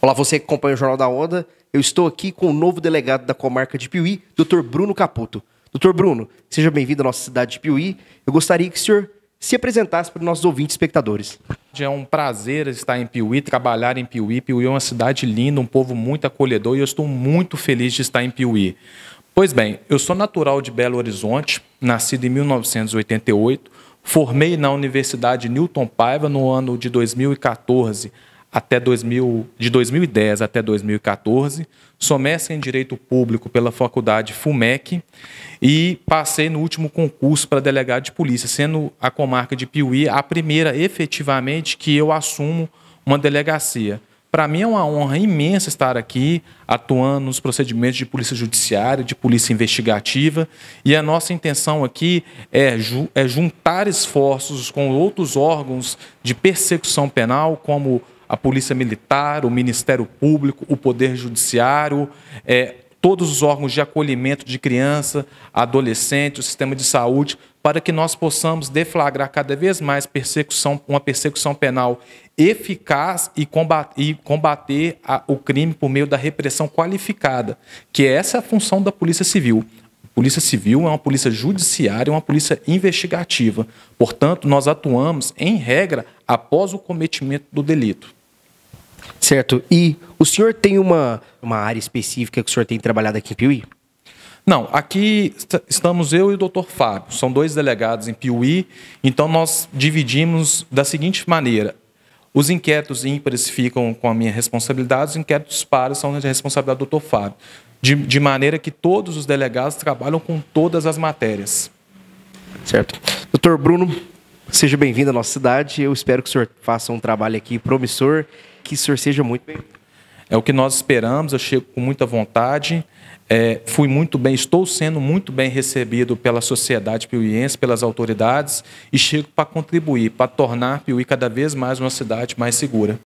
Olá, você que acompanha o Jornal da Onda. Eu estou aqui com o novo delegado da comarca de Piuí, Dr. Bruno Caputo. Doutor Bruno, seja bem-vindo à nossa cidade de Piuí. Eu gostaria que o senhor se apresentasse para os nossos ouvintes e espectadores. É um prazer estar em Piuí, trabalhar em Piuí. Piuí é uma cidade linda, um povo muito acolhedor e eu estou muito feliz de estar em Piuí. Pois bem, eu sou natural de Belo Horizonte, nascido em 1988, formei na Universidade Newton Paiva no ano de 2014 até 2000, de 2010 até 2014, sou mestre em Direito Público pela Faculdade FUMEC e passei no último concurso para delegado de polícia, sendo a comarca de Piuí a primeira efetivamente que eu assumo uma delegacia. Para mim é uma honra imensa estar aqui atuando nos procedimentos de polícia judiciária, de polícia investigativa, e a nossa intenção aqui é, ju é juntar esforços com outros órgãos de persecução penal, como a Polícia Militar, o Ministério Público, o Poder Judiciário, é, todos os órgãos de acolhimento de criança, adolescente, o sistema de saúde, para que nós possamos deflagrar cada vez mais persecução, uma persecução penal eficaz e combater, e combater a, o crime por meio da repressão qualificada, que é essa a função da Polícia Civil. A Polícia Civil é uma polícia judiciária, é uma polícia investigativa. Portanto, nós atuamos, em regra, após o cometimento do delito. Certo. E o senhor tem uma, uma área específica que o senhor tem trabalhado aqui em Piuí? Não, aqui estamos eu e o doutor Fábio, são dois delegados em Piuí, então nós dividimos da seguinte maneira. Os inquéritos ímpares ficam com a minha responsabilidade, os inquéritos pares são a responsabilidade do doutor Fábio. De, de maneira que todos os delegados trabalham com todas as matérias. Certo. Doutor Bruno, Seja bem-vindo à nossa cidade. Eu espero que o senhor faça um trabalho aqui promissor, que o senhor seja muito bem. É o que nós esperamos. Eu chego com muita vontade. É, fui muito bem, estou sendo muito bem recebido pela sociedade piuiense, pelas autoridades e chego para contribuir, para tornar Piuí cada vez mais uma cidade mais segura.